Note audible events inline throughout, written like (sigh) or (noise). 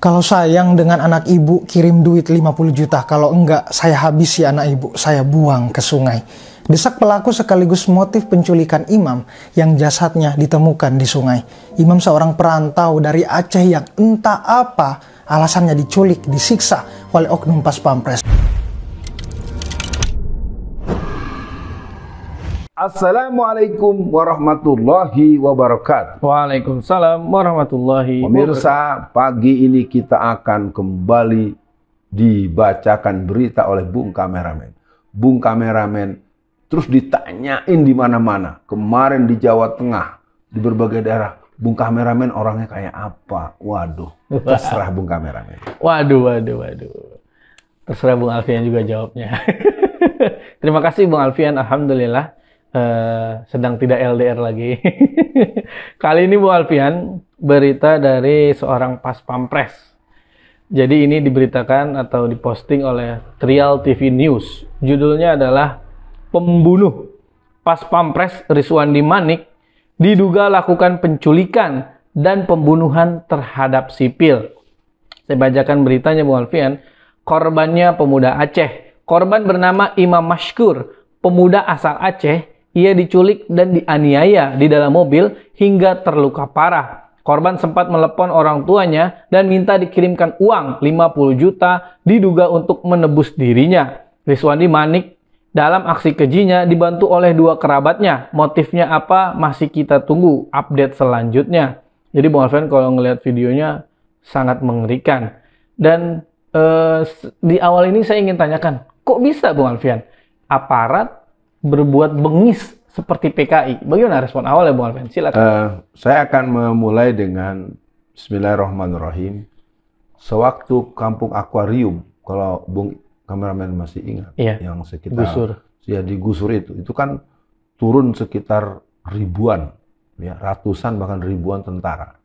Kalau sayang dengan anak ibu kirim duit 50 juta, kalau enggak saya habisi anak ibu, saya buang ke sungai. Desak pelaku sekaligus motif penculikan imam yang jasadnya ditemukan di sungai. Imam seorang perantau dari Aceh yang entah apa alasannya diculik, disiksa oleh oknum pas pampres. Assalamualaikum warahmatullahi wabarakatuh. Waalaikumsalam warahmatullahi wabarakatuh. Pemirsa, pagi ini kita akan kembali dibacakan berita oleh Bung Kameramen. Bung Kameramen terus ditanyain di mana-mana. Kemarin di Jawa Tengah, di berbagai daerah. Bung Kameramen orangnya kayak apa? Waduh, terserah Bung Kameramen. Waduh, waduh, waduh. Terserah Bung Alfian juga jawabnya. (laughs) Terima kasih Bung Alfian, Alhamdulillah uh, sedang tidak LDR lagi. (laughs) Kali ini Bu Alfian, berita dari seorang pas pampres. Jadi ini diberitakan atau diposting oleh Trial TV News. Judulnya adalah Pembunuh Pas Pampres Rizwandi Manik diduga lakukan penculikan dan pembunuhan terhadap sipil. Saya bacakan beritanya Bu Alfian. Korbannya pemuda Aceh. Korban bernama Imam Mashkur, pemuda asal Aceh ia diculik dan dianiaya di dalam mobil hingga terluka parah. Korban sempat melepon orang tuanya dan minta dikirimkan uang 50 juta diduga untuk menebus dirinya. Rizwandi Manik dalam aksi kejinya dibantu oleh dua kerabatnya. Motifnya apa masih kita tunggu update selanjutnya. Jadi Bung Alven kalau ngelihat videonya sangat mengerikan. Dan eh, di awal ini saya ingin tanyakan, kok bisa Bung Alfian aparat berbuat bengis seperti PKI. Bagaimana respon awal ya Bung Alvin? Silakan. Uh, saya akan memulai dengan Bismillahirrahmanirrahim. Sewaktu kampung akuarium, kalau Bung kameramen masih ingat, iya. yang sekitar gusur. ya di gusur itu, itu kan turun sekitar ribuan, ya ratusan bahkan ribuan tentara.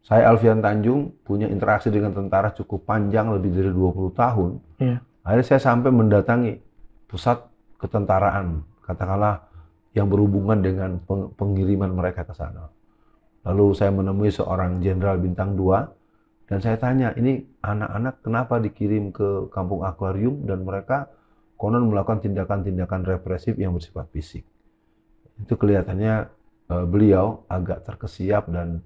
Saya Alfian Tanjung punya interaksi dengan tentara cukup panjang lebih dari 20 tahun. Iya. Akhirnya saya sampai mendatangi pusat ketentaraan, katakanlah yang berhubungan dengan pengiriman mereka ke sana. Lalu saya menemui seorang jenderal bintang 2 dan saya tanya, ini anak-anak kenapa dikirim ke kampung akuarium dan mereka konon melakukan tindakan-tindakan represif yang bersifat fisik. Itu kelihatannya e, beliau agak terkesiap dan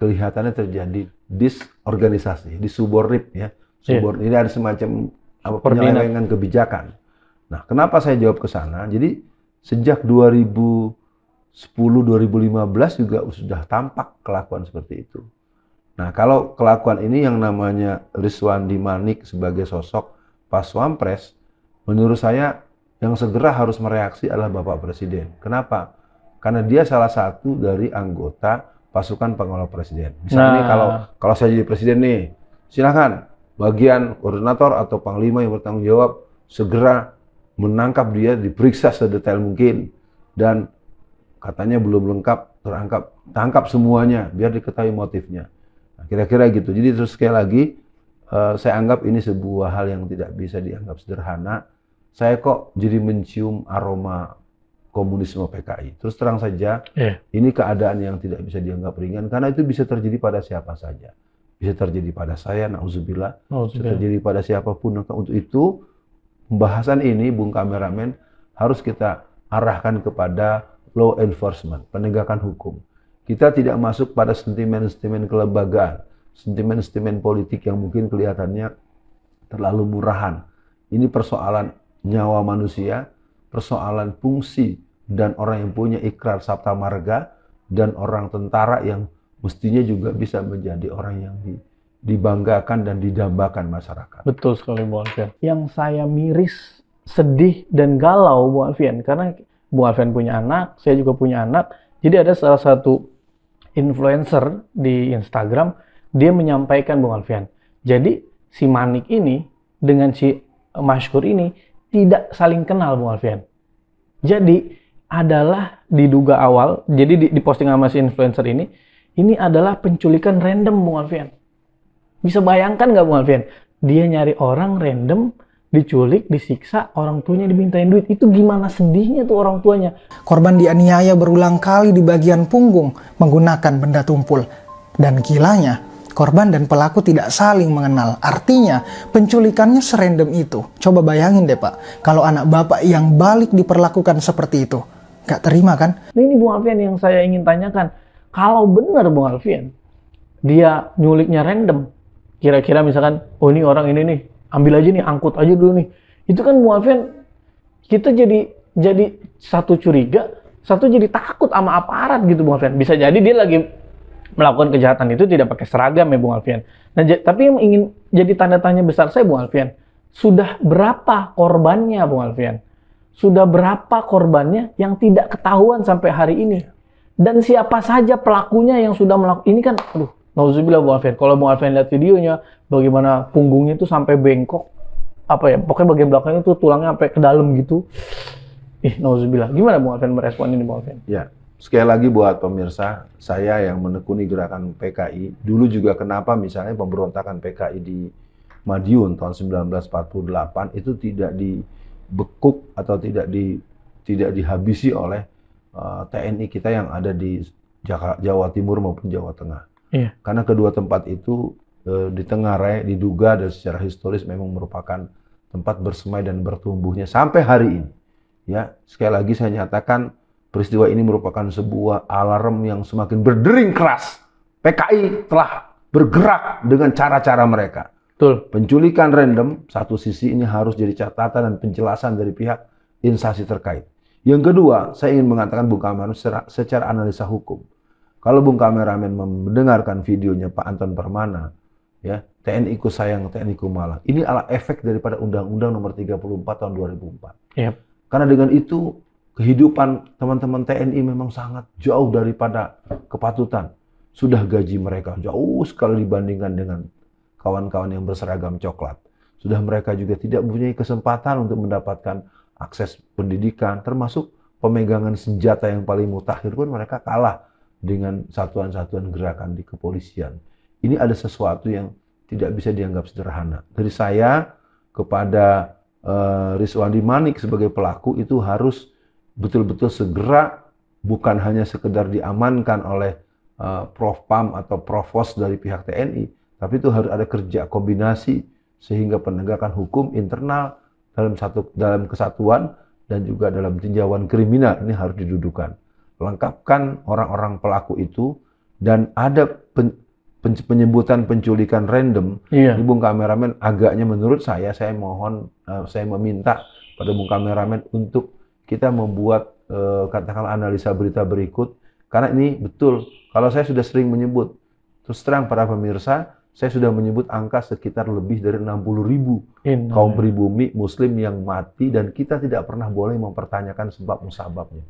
kelihatannya terjadi disorganisasi, disubordinat ya. Iya. Subordinat yeah. ada semacam apa penyelewengan kebijakan Nah, kenapa saya jawab ke sana? Jadi sejak 2010 2015 juga sudah tampak kelakuan seperti itu. Nah, kalau kelakuan ini yang namanya Rizwan Manik sebagai sosok pas Wampres, menurut saya yang segera harus mereaksi adalah Bapak Presiden. Kenapa? Karena dia salah satu dari anggota pasukan pengawal presiden. Misalnya nah. kalau kalau saya jadi presiden nih, silahkan bagian koordinator atau panglima yang bertanggung jawab segera menangkap dia, diperiksa sedetail mungkin, dan katanya belum lengkap, terangkap, tangkap semuanya, biar diketahui motifnya. Nah, kira-kira gitu. Jadi terus sekali lagi, eh, saya anggap ini sebuah hal yang tidak bisa dianggap sederhana. Saya kok jadi mencium aroma komunisme PKI. Terus terang saja, yeah. ini keadaan yang tidak bisa dianggap ringan karena itu bisa terjadi pada siapa saja. Bisa terjadi pada saya, na'udzubillah. nauzubillah. bisa terjadi pada siapapun. Untuk itu, pembahasan ini, Bung Kameramen, harus kita arahkan kepada law enforcement, penegakan hukum. Kita tidak masuk pada sentimen-sentimen kelembagaan, sentimen-sentimen politik yang mungkin kelihatannya terlalu murahan. Ini persoalan nyawa manusia, persoalan fungsi dan orang yang punya ikrar sabta marga dan orang tentara yang mestinya juga bisa menjadi orang yang di dibanggakan dan didambakan masyarakat. Betul sekali Bu Alfian. Yang saya miris, sedih dan galau Bu Alfian karena Bu Alfian punya anak, saya juga punya anak. Jadi ada salah satu influencer di Instagram, dia menyampaikan Bu Alfian. Jadi si Manik ini dengan si Mashkur ini tidak saling kenal Bu Alfian. Jadi adalah diduga awal, jadi di, di postingan sama si influencer ini, ini adalah penculikan random Bu Alfian bisa bayangkan nggak Bung Alfian? Dia nyari orang random, diculik, disiksa, orang tuanya dimintain duit. Itu gimana sedihnya tuh orang tuanya. Korban dianiaya berulang kali di bagian punggung menggunakan benda tumpul. Dan kilanya, korban dan pelaku tidak saling mengenal. Artinya, penculikannya serandom itu. Coba bayangin deh Pak, kalau anak bapak yang balik diperlakukan seperti itu. Gak terima kan? Nah, ini Bung Alfian yang saya ingin tanyakan. Kalau benar Bung Alfian, dia nyuliknya random, kira-kira misalkan oh ini orang ini nih ambil aja nih angkut aja dulu nih itu kan muafian kita jadi jadi satu curiga satu jadi takut sama aparat gitu Bung Alfian bisa jadi dia lagi melakukan kejahatan itu tidak pakai seragam ya Bung Alfian nah tapi yang ingin jadi tanda tanya besar saya Bung Alfian sudah berapa korbannya Bung Alfian sudah berapa korbannya yang tidak ketahuan sampai hari ini dan siapa saja pelakunya yang sudah melakukan ini kan aduh Nauzubillah Bung Alvin, Kalau Bung Alfian lihat videonya, bagaimana punggungnya itu sampai bengkok, apa ya, pokoknya bagian belakangnya itu tulangnya sampai ke dalam gitu. Ih, nauzubillah. Gimana Bung Alfian merespon ini, Bung Alfian? Ya, sekali lagi buat pemirsa, saya yang menekuni gerakan PKI, dulu juga kenapa misalnya pemberontakan PKI di Madiun tahun 1948 itu tidak dibekuk atau tidak di tidak dihabisi oleh uh, eh, TNI kita yang ada di Jawa Timur maupun Jawa Tengah Iya. Karena kedua tempat itu e, di tengah raya diduga dan secara historis memang merupakan tempat bersemai dan bertumbuhnya sampai hari ini. Ya, sekali lagi saya nyatakan peristiwa ini merupakan sebuah alarm yang semakin berdering keras. PKI telah bergerak dengan cara-cara mereka. Betul. Penculikan random satu sisi ini harus jadi catatan dan penjelasan dari pihak instansi terkait. Yang kedua, saya ingin mengatakan Bung Kamarun secara, secara analisa hukum. Kalau Bung Kameramen mendengarkan videonya Pak Anton Permana, ya TNI ku sayang, TNI ku malah. Ini ala efek daripada Undang-Undang Nomor 34 Tahun 2004. Yep. Karena dengan itu kehidupan teman-teman TNI memang sangat jauh daripada kepatutan. Sudah gaji mereka jauh sekali dibandingkan dengan kawan-kawan yang berseragam coklat. Sudah mereka juga tidak mempunyai kesempatan untuk mendapatkan akses pendidikan, termasuk pemegangan senjata yang paling mutakhir pun mereka kalah dengan satuan-satuan gerakan di kepolisian. Ini ada sesuatu yang tidak bisa dianggap sederhana. Dari saya kepada uh, Rizwandi Manik sebagai pelaku itu harus betul-betul segera bukan hanya sekedar diamankan oleh uh, Prof Pam atau Provos dari pihak TNI, tapi itu harus ada kerja kombinasi sehingga penegakan hukum internal dalam satu dalam kesatuan dan juga dalam tinjauan kriminal ini harus didudukan lengkapkan orang-orang pelaku itu dan ada pen, penyebutan penculikan random iya. di Bung Kameramen agaknya menurut saya saya mohon uh, saya meminta pada Bung Kameramen untuk kita membuat uh, katakanlah analisa berita berikut karena ini betul kalau saya sudah sering menyebut terus terang para pemirsa saya sudah menyebut angka sekitar lebih dari 60 ribu iya. kaum pribumi muslim yang mati dan kita tidak pernah boleh mempertanyakan sebab musababnya.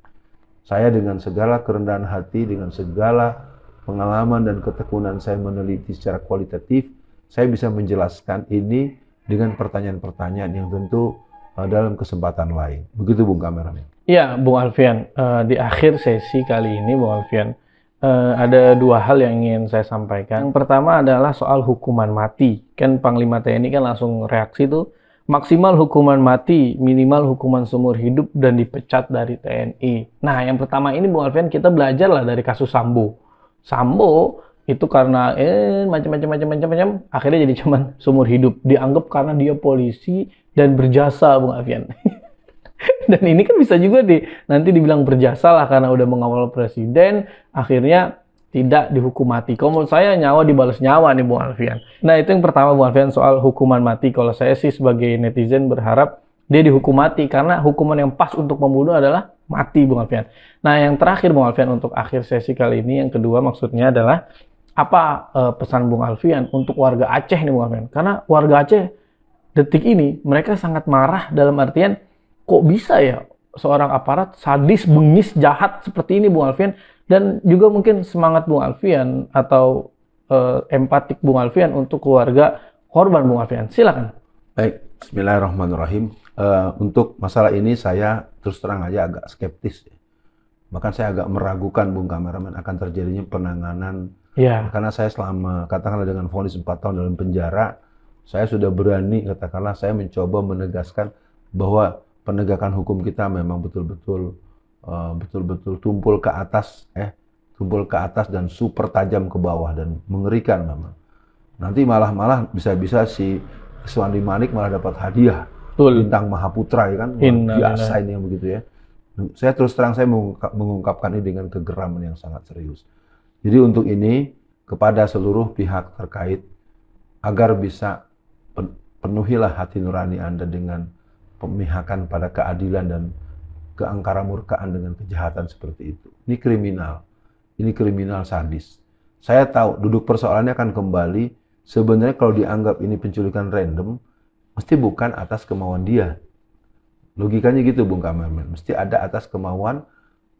Saya dengan segala kerendahan hati, dengan segala pengalaman dan ketekunan saya meneliti secara kualitatif, saya bisa menjelaskan ini dengan pertanyaan-pertanyaan yang tentu eh, dalam kesempatan lain. Begitu Bung Kameramen. Iya, Bung Alfian. Eh, di akhir sesi kali ini, Bung Alfian, eh, ada dua hal yang ingin saya sampaikan. Yang pertama adalah soal hukuman mati. Kan Panglima TNI kan langsung reaksi tuh maksimal hukuman mati, minimal hukuman seumur hidup dan dipecat dari TNI. Nah, yang pertama ini Bung Alfian kita belajar lah dari kasus Sambo. Sambo itu karena eh macam-macam macam-macam macam akhirnya jadi cuman (laughs) seumur hidup dianggap karena dia polisi dan berjasa Bung Alfian. (laughs) dan ini kan bisa juga di nanti dibilang berjasa lah karena udah mengawal presiden akhirnya tidak dihukum mati. Kalau menurut saya nyawa dibalas nyawa nih Bung Alfian. Nah itu yang pertama Bung Alfian soal hukuman mati. Kalau saya sih sebagai netizen berharap dia dihukum mati karena hukuman yang pas untuk membunuh adalah mati Bung Alfian. Nah yang terakhir Bung Alfian untuk akhir sesi kali ini yang kedua maksudnya adalah apa uh, pesan Bung Alfian untuk warga Aceh nih Bung Alfian? Karena warga Aceh detik ini mereka sangat marah dalam artian kok bisa ya seorang aparat sadis, bengis, jahat seperti ini Bung Alfian dan juga mungkin semangat Bung Alfian atau uh, empatik Bung Alfian untuk keluarga korban Bung Alfian. Silakan. Baik, Bismillahirrahmanirrahim. Uh, untuk masalah ini saya terus terang aja agak skeptis. Bahkan saya agak meragukan Bung Kameramen akan terjadinya penanganan. Ya. Karena saya selama katakanlah dengan vonis 4 tahun dalam penjara, saya sudah berani katakanlah saya mencoba menegaskan bahwa penegakan hukum kita memang betul-betul betul eh, betul-betul tumpul ke atas eh tumpul ke atas dan super tajam ke bawah dan mengerikan memang. Nanti malah-malah bisa-bisa si Suwandi Manik malah dapat hadiah Betul. bintang Mahaputra ya kan biasa ini yang begitu ya. Saya terus terang saya mengungkap, mengungkapkan ini dengan kegeraman yang sangat serius. Jadi untuk ini kepada seluruh pihak terkait agar bisa penuhilah hati nurani Anda dengan pemihakan pada keadilan dan keangkara murkaan dengan kejahatan seperti itu. Ini kriminal. Ini kriminal sadis. Saya tahu duduk persoalannya akan kembali sebenarnya kalau dianggap ini penculikan random mesti bukan atas kemauan dia. Logikanya gitu Bung Kamerman, mesti ada atas kemauan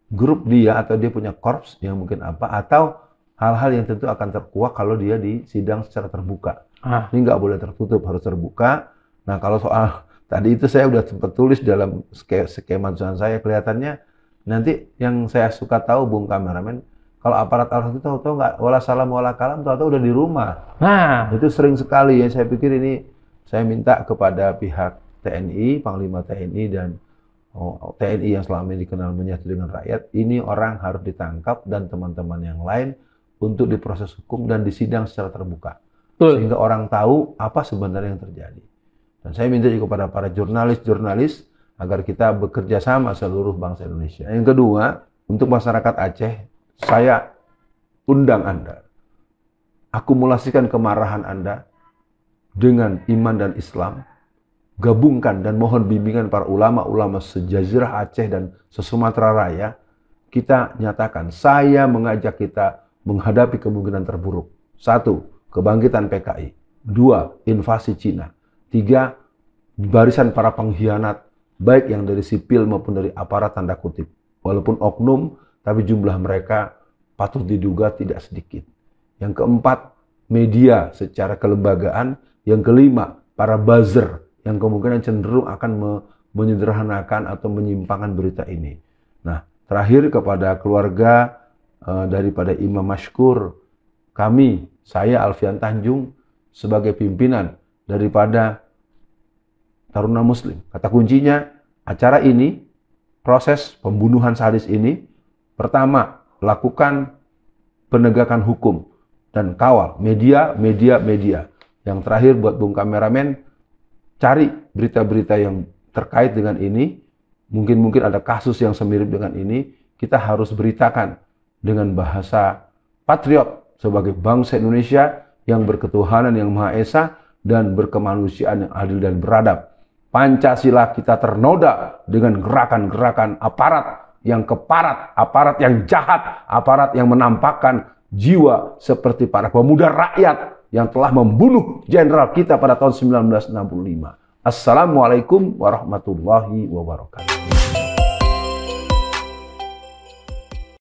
grup dia atau dia punya korps yang mungkin apa atau hal-hal yang tentu akan terkuak kalau dia di sidang secara terbuka. Ah. Ini nggak boleh tertutup, harus terbuka. Nah kalau soal Tadi itu saya udah sempat tulis dalam skema tulisan saya kelihatannya nanti yang saya suka tahu Bung kameramen kalau aparat harus itu tahu-tahu nggak wala salam wala kalam tahu-tahu udah di rumah. Nah, itu sering sekali ya saya pikir ini saya minta kepada pihak TNI, Panglima TNI dan oh, oh TNI yang selama ini dikenal menyatu dengan rakyat, ini orang harus ditangkap dan teman-teman yang lain untuk diproses hukum dan disidang secara terbuka. Betul. Sehingga orang tahu apa sebenarnya yang terjadi. Dan saya minta juga kepada para jurnalis-jurnalis agar kita bekerja sama seluruh bangsa Indonesia. Yang kedua, untuk masyarakat Aceh, saya undang Anda. Akumulasikan kemarahan Anda dengan iman dan Islam. Gabungkan dan mohon bimbingan para ulama-ulama sejazirah Aceh dan sesumatera Raya. Kita nyatakan, saya mengajak kita menghadapi kemungkinan terburuk. Satu, kebangkitan PKI. Dua, invasi Cina. Tiga, barisan para pengkhianat, baik yang dari sipil maupun dari aparat tanda kutip. Walaupun oknum, tapi jumlah mereka patut diduga tidak sedikit. Yang keempat, media secara kelembagaan. Yang kelima, para buzzer yang kemungkinan cenderung akan me menyederhanakan atau menyimpangkan berita ini. Nah, terakhir kepada keluarga e, daripada Imam Mashkur, kami, saya Alfian Tanjung, sebagai pimpinan daripada Taruna Muslim. Kata kuncinya, acara ini, proses pembunuhan sadis ini, pertama, lakukan penegakan hukum dan kawal media, media, media. Yang terakhir buat Bung Kameramen, cari berita-berita yang terkait dengan ini. Mungkin-mungkin ada kasus yang semirip dengan ini. Kita harus beritakan dengan bahasa patriot sebagai bangsa Indonesia yang berketuhanan yang Maha Esa dan berkemanusiaan yang adil dan beradab. Pancasila kita ternoda dengan gerakan-gerakan aparat yang keparat, aparat yang jahat, aparat yang menampakkan jiwa seperti para pemuda rakyat yang telah membunuh jenderal kita pada tahun 1965. Assalamualaikum warahmatullahi wabarakatuh.